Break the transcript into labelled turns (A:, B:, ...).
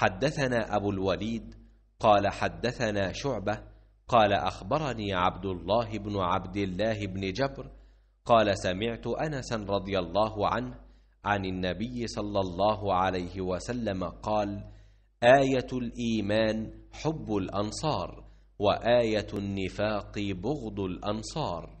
A: حدثنا أبو الوليد قال حدثنا شعبة قال أخبرني عبد الله بن عبد الله بن جبر قال سمعت أنسا رضي الله عنه عن النبي صلى الله عليه وسلم قال آية الإيمان حب الأنصار وآية النفاق بغض الأنصار